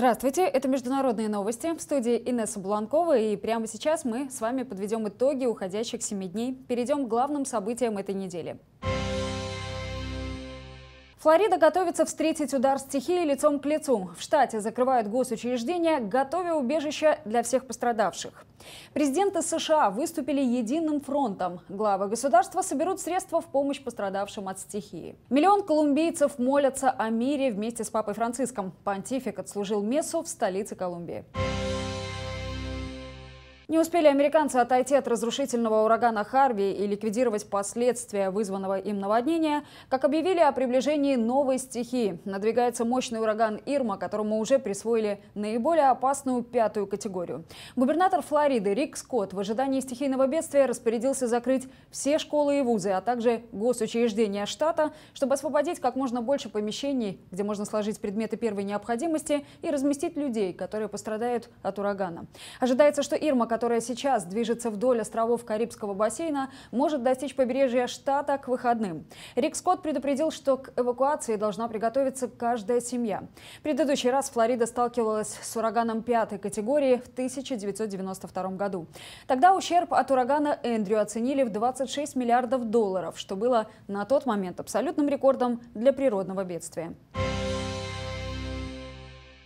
Здравствуйте, это «Международные новости» в студии Инесса Буланкова. И прямо сейчас мы с вами подведем итоги уходящих семи дней. Перейдем к главным событиям этой недели. Флорида готовится встретить удар стихии лицом к лицу. В штате закрывают госучреждения, готовя убежища для всех пострадавших. Президенты США выступили единым фронтом. Главы государства соберут средства в помощь пострадавшим от стихии. Миллион колумбийцев молятся о мире вместе с папой Франциском. Понтифик отслужил мессу в столице Колумбии. Не успели американцы отойти от разрушительного урагана Харви и ликвидировать последствия вызванного им наводнения, как объявили о приближении новой стихии. Надвигается мощный ураган Ирма, которому уже присвоили наиболее опасную пятую категорию. Губернатор Флориды Рик Скотт в ожидании стихийного бедствия распорядился закрыть все школы и вузы, а также госучреждения штата, чтобы освободить как можно больше помещений, где можно сложить предметы первой необходимости и разместить людей, которые пострадают от урагана. Ожидается, что Ирма, которая которая сейчас движется вдоль островов Карибского бассейна, может достичь побережья штата к выходным. Рик Скотт предупредил, что к эвакуации должна приготовиться каждая семья. В предыдущий раз Флорида сталкивалась с ураганом пятой категории в 1992 году. Тогда ущерб от урагана Эндрю оценили в 26 миллиардов долларов, что было на тот момент абсолютным рекордом для природного бедствия.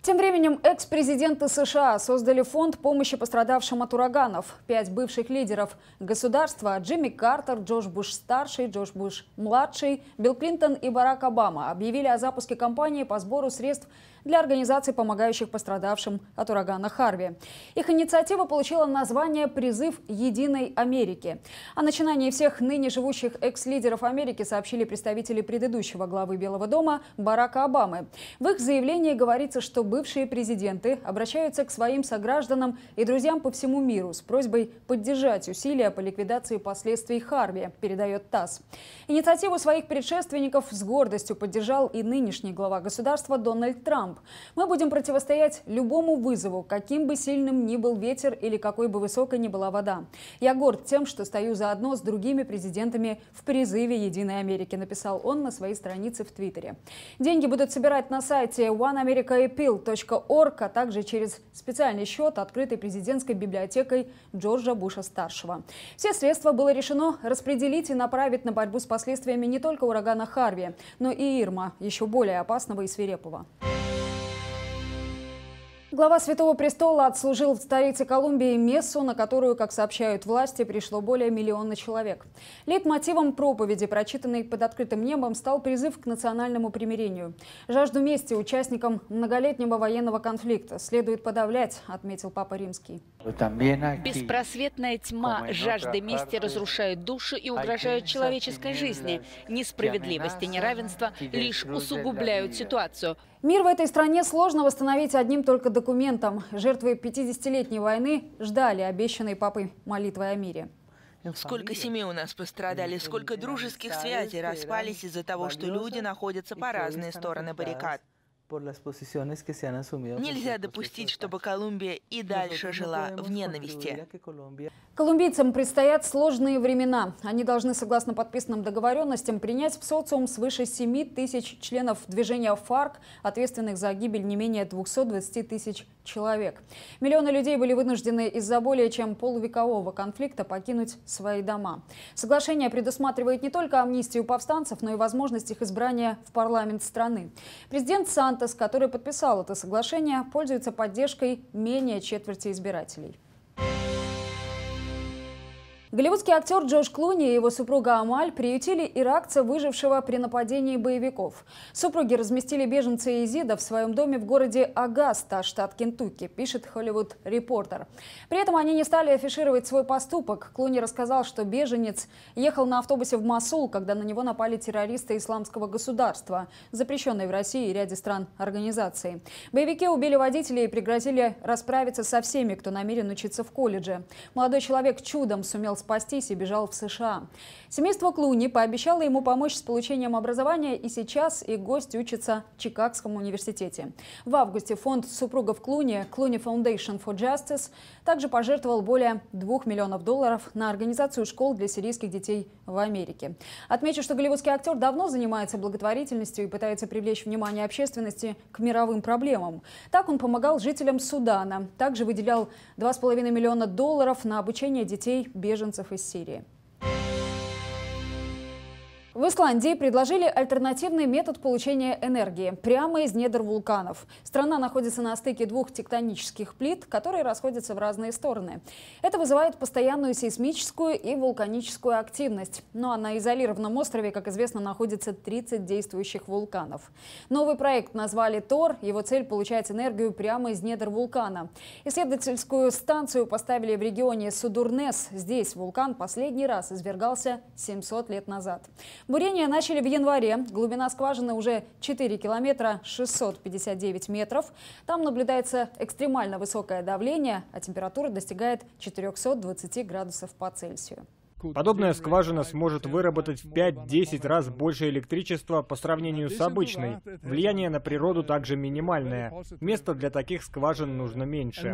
Тем временем экс-президенты США создали фонд помощи пострадавшим от ураганов. Пять бывших лидеров государства – Джимми Картер, Джош Буш-старший, Джош Буш-младший, Билл Клинтон и Барак Обама – объявили о запуске кампании по сбору средств для организаций, помогающих пострадавшим от урагана Харви. Их инициатива получила название «Призыв Единой Америки». О начинании всех ныне живущих экс-лидеров Америки сообщили представители предыдущего главы Белого дома Барака Обамы. В их заявлении говорится, что бывшие президенты обращаются к своим согражданам и друзьям по всему миру с просьбой поддержать усилия по ликвидации последствий Харви, передает ТАСС. Инициативу своих предшественников с гордостью поддержал и нынешний глава государства Дональд Трамп. Мы будем противостоять любому вызову, каким бы сильным ни был ветер или какой бы высокой ни была вода. Я горд тем, что стою заодно с другими президентами в призыве «Единой Америки», написал он на своей странице в Твиттере. Деньги будут собирать на сайте One America Appeal ru.org, а также через специальный счет, открытый президентской библиотекой Джорджа Буша-старшего. Все средства было решено распределить и направить на борьбу с последствиями не только урагана Харви, но и Ирма, еще более опасного и свирепого. Глава Святого Престола отслужил в столице Колумбии мессу, на которую, как сообщают власти, пришло более миллиона человек. Лейтмотивом проповеди, прочитанной под открытым небом, стал призыв к национальному примирению. Жажду мести участникам многолетнего военного конфликта следует подавлять, отметил Папа Римский. Беспросветная тьма, жажда мести разрушают души и угрожают человеческой жизни. Несправедливость и неравенство лишь усугубляют ситуацию. Мир в этой стране сложно восстановить одним только документом. Жертвы 50-летней войны ждали обещанной папой молитвы о мире. Сколько семей у нас пострадали, сколько дружеских связей распались из-за того, что люди находятся по разные стороны баррикад. Нельзя допустить, чтобы Колумбия и дальше жила в ненависти. Колумбийцам предстоят сложные времена. Они должны, согласно подписанным договоренностям, принять в социум свыше 7 тысяч членов движения ФАРК, ответственных за гибель не менее 220 тысяч человек. Миллионы людей были вынуждены из-за более чем полувекового конфликта покинуть свои дома. Соглашение предусматривает не только амнистию повстанцев, но и возможность их избрания в парламент страны. Президент Сантос, который подписал это соглашение, пользуется поддержкой менее четверти избирателей. Голливудский актер Джош Клуни и его супруга Амаль приютили иракца, выжившего при нападении боевиков. Супруги разместили беженца Изида в своем доме в городе Агаста, штат Кентукки, пишет Hollywood Reporter. При этом они не стали афишировать свой поступок. Клуни рассказал, что беженец ехал на автобусе в Масул, когда на него напали террористы исламского государства, запрещенной в России и ряде стран организации. Боевики убили водителя и пригрозили расправиться со всеми, кто намерен учиться в колледже. Молодой человек чудом сумел спастись и бежал в США. Семейство Клуни пообещало ему помочь с получением образования, и сейчас их гость учится в Чикагском университете. В августе фонд супругов Клуни, Клуни Foundation for Justice, также пожертвовал более 2 миллионов долларов на организацию школ для сирийских детей в Америке. Отмечу, что голливудский актер давно занимается благотворительностью и пытается привлечь внимание общественности к мировым проблемам. Так он помогал жителям Судана, также выделял 2,5 миллиона долларов на обучение детей беженцев беженцев из Сирии. В Исландии предложили альтернативный метод получения энергии прямо из недр вулканов. Страна находится на стыке двух тектонических плит, которые расходятся в разные стороны. Это вызывает постоянную сейсмическую и вулканическую активность. Ну а на изолированном острове, как известно, находится 30 действующих вулканов. Новый проект назвали ТОР. Его цель – получать энергию прямо из недр вулкана. Исследовательскую станцию поставили в регионе Судурнес. Здесь вулкан последний раз извергался 700 лет назад. Бурение начали в январе. Глубина скважины уже 4 километра 659 метров. Там наблюдается экстремально высокое давление, а температура достигает 420 градусов по Цельсию. Подобная скважина сможет выработать в 5-10 раз больше электричества по сравнению с обычной. Влияние на природу также минимальное. Места для таких скважин нужно меньше.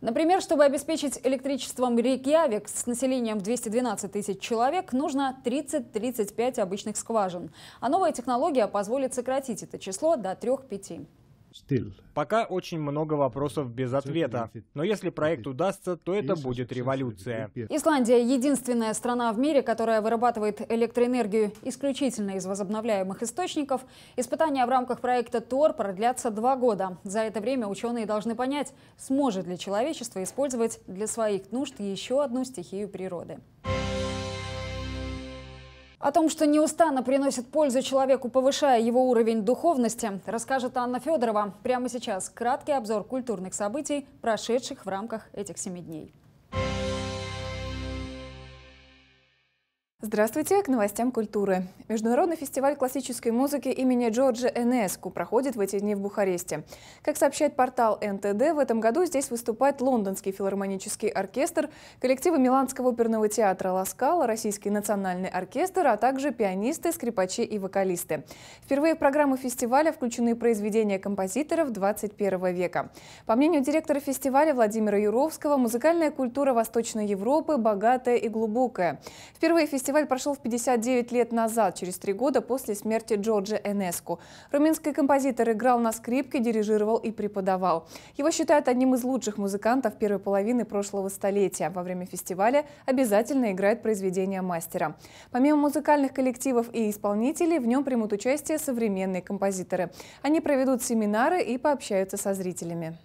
Например, чтобы обеспечить электричеством Рейкьявик с населением 212 тысяч человек, нужно 30-35 обычных скважин. А новая технология позволит сократить это число до 3-5. Пока очень много вопросов без ответа. Но если проект удастся, то это будет революция. Исландия – единственная страна в мире, которая вырабатывает электроэнергию исключительно из возобновляемых источников. Испытания в рамках проекта ТОР продлятся два года. За это время ученые должны понять, сможет ли человечество использовать для своих нужд еще одну стихию природы. О том, что неустанно приносит пользу человеку, повышая его уровень духовности, расскажет Анна Федорова прямо сейчас. Краткий обзор культурных событий, прошедших в рамках этих семи дней. Здравствуйте! К новостям культуры. Международный фестиваль классической музыки имени Джорджа Энеску проходит в эти дни в Бухаресте. Как сообщает портал НТД, в этом году здесь выступает Лондонский филармонический оркестр, коллективы Миланского оперного театра «Ласкала», Российский национальный оркестр, а также пианисты, скрипачи и вокалисты. Впервые в программу фестиваля включены произведения композиторов 21 века. По мнению директора фестиваля Владимира Юровского, музыкальная культура Восточной Европы богатая и глубокая. Впервые фестиваль Фестиваль прошел в 59 лет назад, через три года после смерти Джорджа Энеску. Румынский композитор играл на скрипке, дирижировал и преподавал. Его считают одним из лучших музыкантов первой половины прошлого столетия. Во время фестиваля обязательно играет произведения мастера. Помимо музыкальных коллективов и исполнителей, в нем примут участие современные композиторы. Они проведут семинары и пообщаются со зрителями.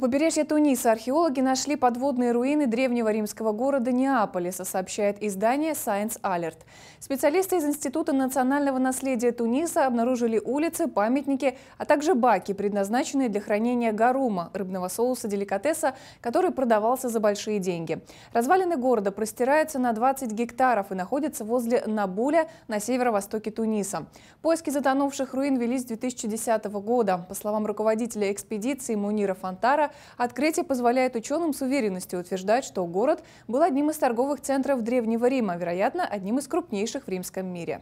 У побережья Туниса археологи нашли подводные руины древнего римского города Неаполиса, сообщает издание Science Alert. Специалисты из Института национального наследия Туниса обнаружили улицы, памятники, а также баки, предназначенные для хранения гарума, рыбного соуса деликатеса, который продавался за большие деньги. Развалины города простираются на 20 гектаров и находятся возле Набуля на северо-востоке Туниса. Поиски затонувших руин велись с 2010 года. По словам руководителя экспедиции Мунира Фонтара, открытие позволяет ученым с уверенностью утверждать, что город был одним из торговых центров Древнего Рима, вероятно, одним из крупнейших в римском мире.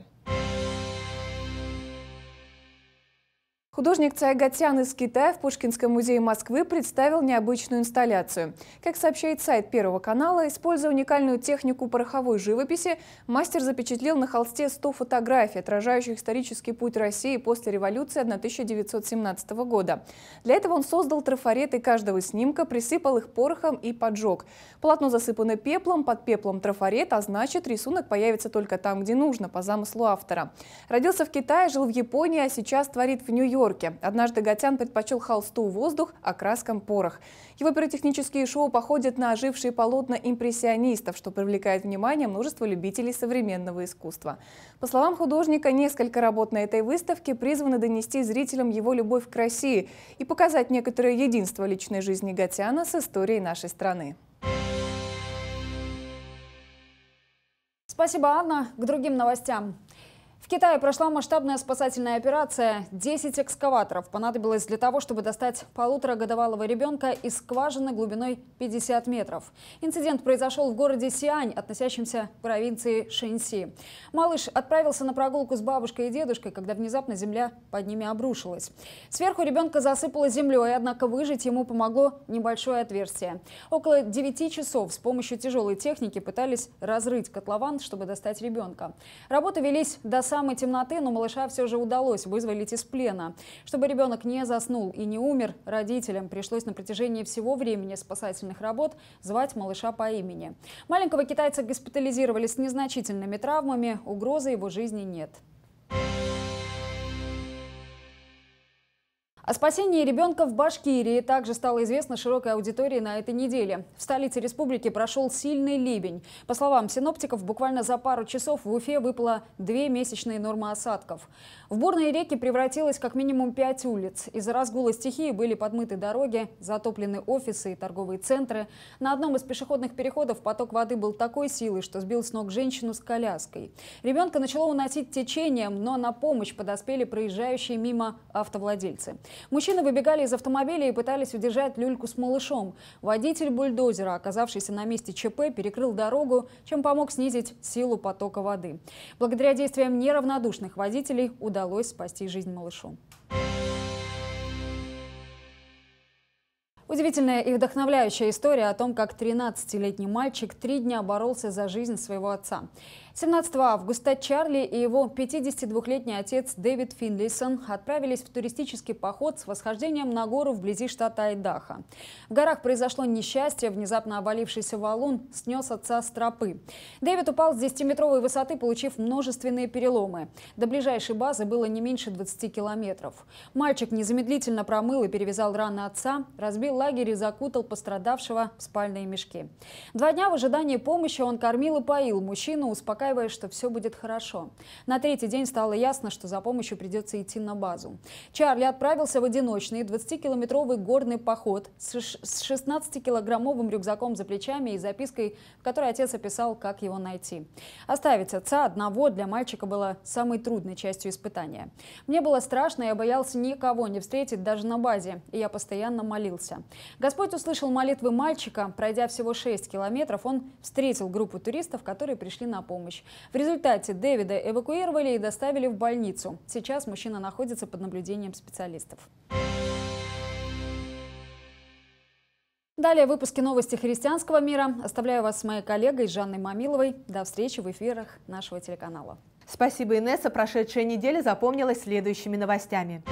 Художник Цайгатян из Китая в Пушкинском музее Москвы представил необычную инсталляцию. Как сообщает сайт Первого канала, используя уникальную технику пороховой живописи, мастер запечатлел на холсте 100 фотографий, отражающих исторический путь России после революции 1917 года. Для этого он создал трафареты каждого снимка, присыпал их порохом и поджег. Полотно засыпано пеплом, под пеплом трафарет, а значит рисунок появится только там, где нужно, по замыслу автора. Родился в Китае, жил в Японии, а сейчас творит в Нью-Йорке. Нью-Йорке. Однажды Гатян предпочел холсту воздух, а краскам порох. Его пиротехнические шоу походят на ожившие полотна импрессионистов, что привлекает внимание множество любителей современного искусства. По словам художника, несколько работ на этой выставке призваны донести зрителям его любовь к России и показать некоторое единство личной жизни Гатяна с историей нашей страны. Спасибо, Анна. К другим новостям. В Китае прошла масштабная спасательная операция. 10 экскаваторов понадобилось для того, чтобы достать полуторагодовалого ребенка из скважины глубиной 50 метров. Инцидент произошел в городе Сиань, относящемся к провинции Шэньси. Малыш отправился на прогулку с бабушкой и дедушкой, когда внезапно земля под ними обрушилась. Сверху ребенка засыпало землей, однако выжить ему помогло небольшое отверстие. Около 9 часов с помощью тяжелой техники пытались разрыть котлован, чтобы достать ребенка. Работы велись до самой темноты, но малыша все же удалось вызволить из плена. Чтобы ребенок не заснул и не умер, родителям пришлось на протяжении всего времени спасательных работ звать малыша по имени. Маленького китайца госпитализировали с незначительными травмами, угрозы его жизни нет. О спасении ребенка в Башкирии также стало известно широкой аудитории на этой неделе. В столице республики прошел сильный ливень. По словам синоптиков, буквально за пару часов в Уфе выпало две месячные нормы осадков. В бурные реки превратилось как минимум пять улиц. Из-за разгула стихии были подмыты дороги, затоплены офисы и торговые центры. На одном из пешеходных переходов поток воды был такой силы, что сбил с ног женщину с коляской. Ребенка начало уносить течением, но на помощь подоспели проезжающие мимо автовладельцы. Мужчины выбегали из автомобиля и пытались удержать люльку с малышом. Водитель бульдозера, оказавшийся на месте ЧП, перекрыл дорогу, чем помог снизить силу потока воды. Благодаря действиям неравнодушных водителей удалось спасти жизнь малышу. Удивительная и вдохновляющая история о том, как 13-летний мальчик три дня боролся за жизнь своего отца. 17 августа Чарли и его 52-летний отец Дэвид Финлисон отправились в туристический поход с восхождением на гору вблизи штата Айдаха. В горах произошло несчастье, внезапно обвалившийся валун снес отца с тропы. Дэвид упал с 10-метровой высоты, получив множественные переломы. До ближайшей базы было не меньше 20 километров. Мальчик незамедлительно промыл и перевязал раны отца, разбил лагерь и закутал пострадавшего в спальные мешки. Два дня в ожидании помощи он кормил и поил мужчину, успокаивая, что все будет хорошо. На третий день стало ясно, что за помощью придется идти на базу. Чарли отправился в одиночный 20-километровый горный поход с 16-килограммовым рюкзаком за плечами и запиской, в которой отец описал, как его найти. Оставить отца одного для мальчика было самой трудной частью испытания. Мне было страшно, я боялся никого не встретить даже на базе, и я постоянно молился. Господь услышал молитвы мальчика. Пройдя всего 6 километров, он встретил группу туристов, которые пришли на помощь. В результате Дэвида эвакуировали и доставили в больницу. Сейчас мужчина находится под наблюдением специалистов. Далее выпуски новости христианского мира. Оставляю вас с моей коллегой Жанной Мамиловой. До встречи в эфирах нашего телеканала. Спасибо, Инесса. Прошедшая неделя запомнилась следующими новостями.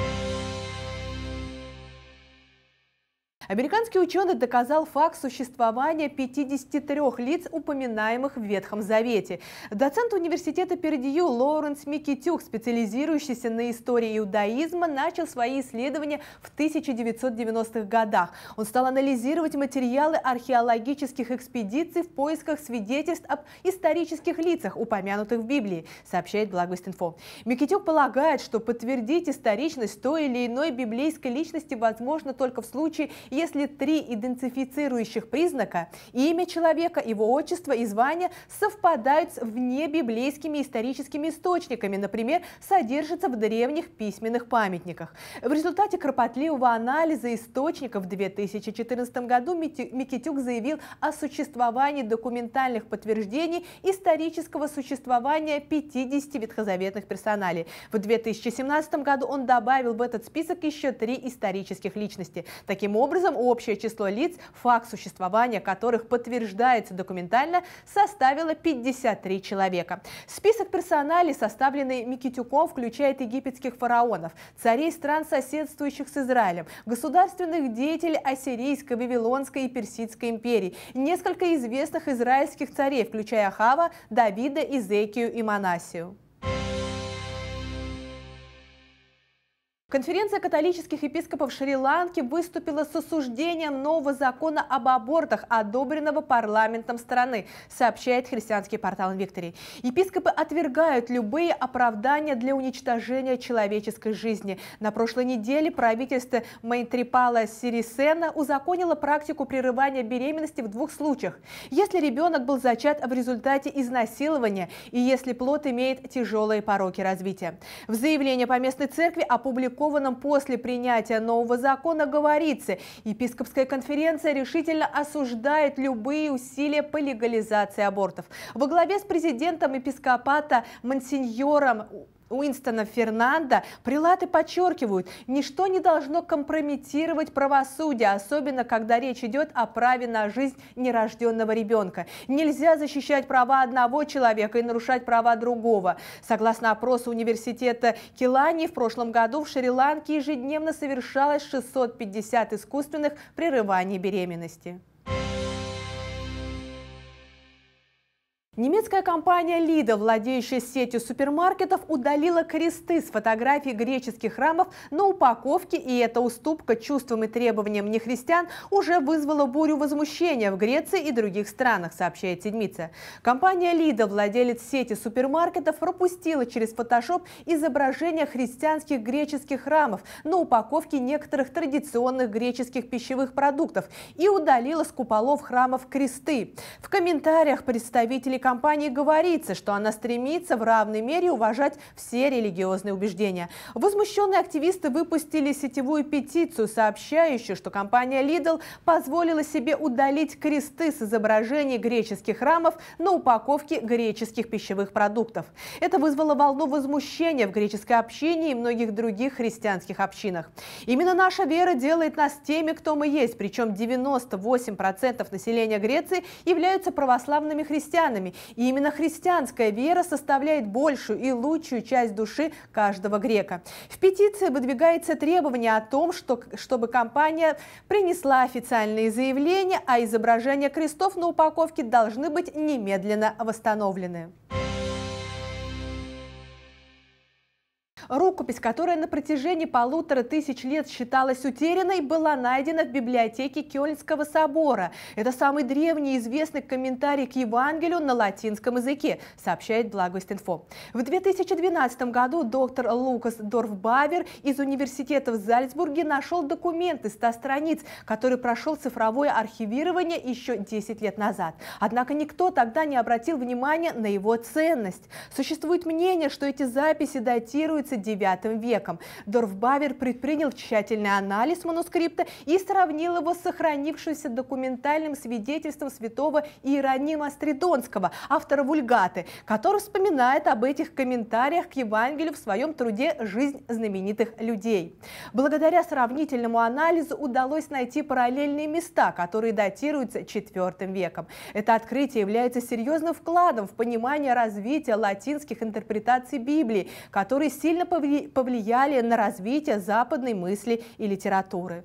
Американский ученый доказал факт существования 53 лиц, упоминаемых в Ветхом Завете. Доцент университета Пердью Лоуренс Микитюк, специализирующийся на истории иудаизма, начал свои исследования в 1990-х годах. Он стал анализировать материалы археологических экспедиций в поисках свидетельств об исторических лицах, упомянутых в Библии, сообщает Благвестинфо. Микитюк полагает, что подтвердить историчность той или иной библейской личности возможно только в случае если три идентифицирующих признака – имя человека, его отчество и звание – совпадают с внебиблейскими историческими источниками, например, содержатся в древних письменных памятниках. В результате кропотливого анализа источников в 2014 году Микитюк заявил о существовании документальных подтверждений исторического существования 50 ветхозаветных персоналей. В 2017 году он добавил в этот список еще три исторических личности. Таким образом, образом, общее число лиц, факт существования которых подтверждается документально, составило 53 человека. Список персоналей, составленный Микитюком, включает египетских фараонов, царей стран, соседствующих с Израилем, государственных деятелей Ассирийской, Вавилонской и Персидской империй, несколько известных израильских царей, включая Хава, Давида, Изекию и Манасию. Конференция католических епископов Шри-Ланки выступила с осуждением нового закона об абортах, одобренного парламентом страны, сообщает христианский портал «Виктори». Епископы отвергают любые оправдания для уничтожения человеческой жизни. На прошлой неделе правительство Мейнтрипала Сирисена узаконило практику прерывания беременности в двух случаях. Если ребенок был зачат в результате изнасилования и если плод имеет тяжелые пороки развития. В заявлении по местной церкви опубликовано опубликованном после принятия нового закона, говорится, епископская конференция решительно осуждает любые усилия по легализации абортов. Во главе с президентом епископата Монсеньором Уинстона Фернанда, прилаты подчеркивают, ничто не должно компрометировать правосудие, особенно когда речь идет о праве на жизнь нерожденного ребенка. Нельзя защищать права одного человека и нарушать права другого. Согласно опросу университета Килани, в прошлом году в Шри-Ланке ежедневно совершалось 650 искусственных прерываний беременности. Немецкая компания Лида, владеющая сетью супермаркетов, удалила кресты с фотографий греческих храмов на упаковке, и эта уступка чувствам и требованиям нехристиан уже вызвала бурю возмущения в Греции и других странах, сообщает Седмица. Компания Лида, владелец сети супермаркетов, пропустила через фотошоп изображение христианских греческих храмов на упаковке некоторых традиционных греческих пищевых продуктов и удалила с куполов храмов кресты. В комментариях представители компании говорится, что она стремится в равной мере уважать все религиозные убеждения. Возмущенные активисты выпустили сетевую петицию, сообщающую, что компания Lidl позволила себе удалить кресты с изображений греческих храмов на упаковке греческих пищевых продуктов. Это вызвало волну возмущения в греческой общине и многих других христианских общинах. Именно наша вера делает нас теми, кто мы есть, причем 98% населения Греции являются православными христианами, и именно христианская вера составляет большую и лучшую часть души каждого грека. В петиции выдвигается требование о том, что, чтобы компания принесла официальные заявления, а изображения крестов на упаковке должны быть немедленно восстановлены. Рукопись, которая на протяжении полутора тысяч лет считалась утерянной, была найдена в библиотеке Кёльнского собора. Это самый древний известный комментарий к Евангелию на латинском языке, сообщает Благовестинфо. В 2012 году доктор Лукас Дорфбавер из университета в Зальцбурге нашел документы 100 страниц, который прошел цифровое архивирование еще 10 лет назад. Однако никто тогда не обратил внимания на его ценность. Существует мнение, что эти записи датируются XIX веком. Дорфбавер предпринял тщательный анализ манускрипта и сравнил его с сохранившимся документальным свидетельством святого Иеронима Стридонского, автора «Вульгаты», который вспоминает об этих комментариях к Евангелию в своем труде «Жизнь знаменитых людей». Благодаря сравнительному анализу удалось найти параллельные места, которые датируются IV веком. Это открытие является серьезным вкладом в понимание развития латинских интерпретаций Библии, которые сильно повлияли на развитие западной мысли и литературы.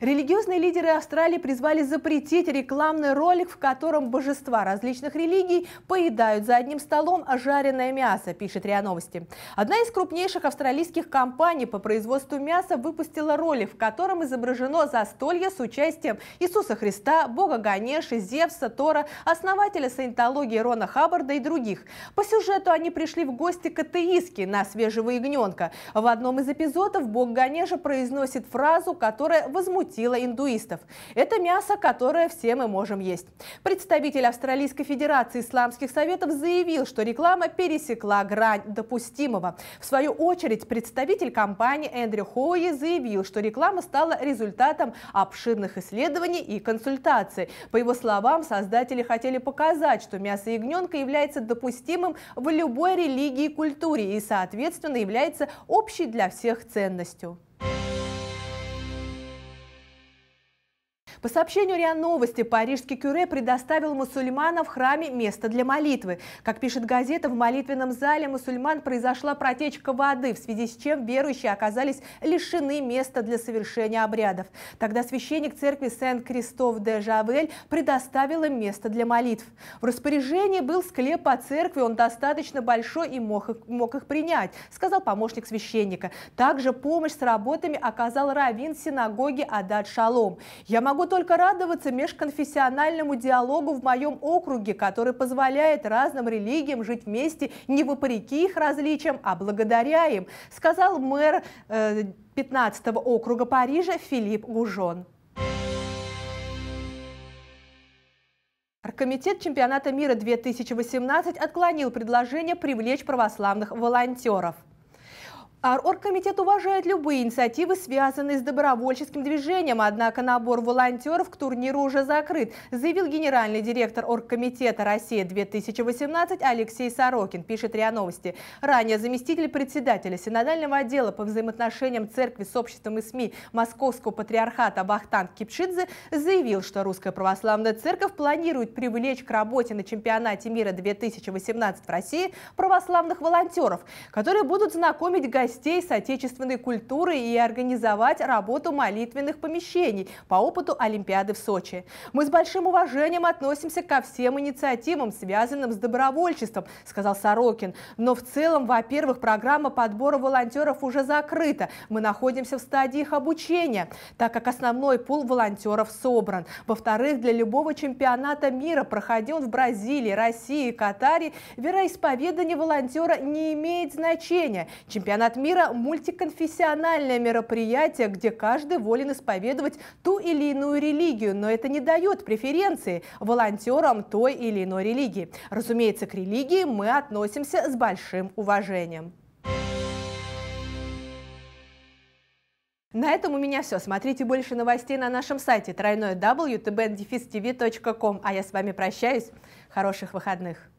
Религиозные лидеры Австралии призвали запретить рекламный ролик, в котором божества различных религий поедают за одним столом жареное мясо, пишет РИА Новости. Одна из крупнейших австралийских компаний по производству мяса выпустила ролик, в котором изображено застолье с участием Иисуса Христа, бога Ганеши, Зевса, Тора, основателя саентологии Рона Хаббарда и других. По сюжету они пришли в гости к атеистке на свежего ягненка. В одном из эпизодов бог Ганеша произносит фразу, которая возмутила смутило индуистов. Это мясо, которое все мы можем есть. Представитель Австралийской Федерации Исламских Советов заявил, что реклама пересекла грань допустимого. В свою очередь представитель компании Эндрю Хоуи заявил, что реклама стала результатом обширных исследований и консультаций. По его словам, создатели хотели показать, что мясо ягненка является допустимым в любой религии и культуре и, соответственно, является общей для всех ценностью. По сообщению РИА Новости, парижский кюре предоставил мусульманам в храме место для молитвы. Как пишет газета, в молитвенном зале мусульман произошла протечка воды, в связи с чем верующие оказались лишены места для совершения обрядов. Тогда священник церкви Сент-Кристоф де Жавель предоставил им место для молитв. В распоряжении был склеп по церкви, он достаточно большой и мог их, мог их принять, сказал помощник священника. Также помощь с работами оказал раввин синагоги Адад Шалом. Я могу только радоваться межконфессиональному диалогу в моем округе, который позволяет разным религиям жить вместе не вопреки их различиям, а благодаря им, сказал мэр э, 15 округа Парижа Филипп Гужон. Комитет чемпионата мира 2018 отклонил предложение привлечь православных волонтеров. Оргкомитет уважает любые инициативы, связанные с добровольческим движением, однако набор волонтеров к турниру уже закрыт, заявил генеральный директор Оргкомитета «Россия-2018» Алексей Сорокин, пишет РИА Новости. Ранее заместитель председателя Синодального отдела по взаимоотношениям церкви с обществом и СМИ Московского патриархата Бахтан Кипшидзе заявил, что Русская Православная Церковь планирует привлечь к работе на чемпионате мира 2018 в России православных волонтеров, которые будут знакомить гостей гостей с отечественной культурой и организовать работу молитвенных помещений по опыту Олимпиады в Сочи. Мы с большим уважением относимся ко всем инициативам, связанным с добровольчеством, сказал Сорокин. Но в целом, во-первых, программа подбора волонтеров уже закрыта. Мы находимся в стадии их обучения, так как основной пул волонтеров собран. Во-вторых, для любого чемпионата мира, проходил в Бразилии, России, Катаре, вероисповедание волонтера не имеет значения. Чемпионат мира мультиконфессиональное мероприятие, где каждый волен исповедовать ту или иную религию, но это не дает преференции волонтерам той или иной религии. Разумеется, к религии мы относимся с большим уважением. На этом у меня все. Смотрите больше новостей на нашем сайте тройное www.tbndefistv.com. А я с вами прощаюсь. Хороших выходных!